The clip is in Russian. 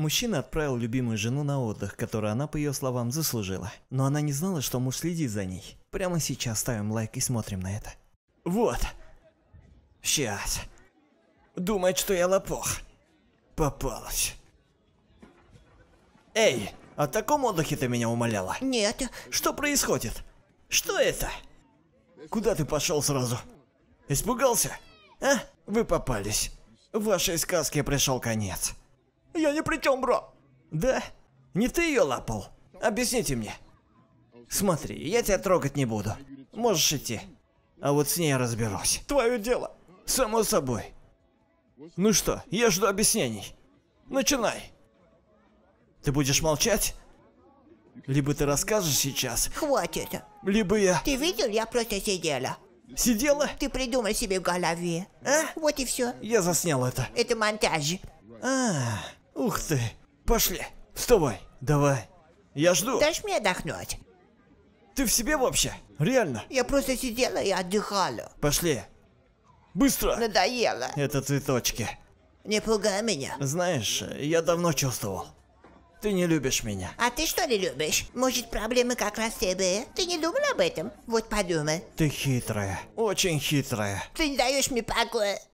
Мужчина отправил любимую жену на отдых, который она, по ее словам, заслужила. Но она не знала, что муж следит за ней. Прямо сейчас ставим лайк и смотрим на это. Вот. Сейчас. Думает, что я лопох. Попалась. Эй, о таком отдыхе ты меня умоляла? Нет. Что происходит? Что это? Куда ты пошел сразу? Испугался? А? Вы попались. В вашей сказке пришел конец. Я ни при чем, бро. Да? Не ты ее лапал? Объясните мне. Смотри, я тебя трогать не буду. Можешь идти. А вот с ней разберусь. Твое дело. Само собой. Ну что, я жду объяснений. Начинай. Ты будешь молчать? Либо ты расскажешь сейчас. Хватит. Либо я... Ты видел, я просто сидела. Сидела? Ты придумал себе в голове. А? Вот и все. Я заснял это. Это монтаж. А, Ух ты! Пошли! Вставай! Давай! Я жду! Дашь мне отдохнуть? Ты в себе вообще? Реально? Я просто сидела и отдыхала. Пошли! Быстро! Надоело! Это цветочки. Не пугай меня. Знаешь, я давно чувствовал. Ты не любишь меня. А ты что не любишь? Может, проблемы как раз тебе? Ты не думал об этом? Вот подумай. Ты хитрая. Очень хитрая. Ты не даешь мне покоя.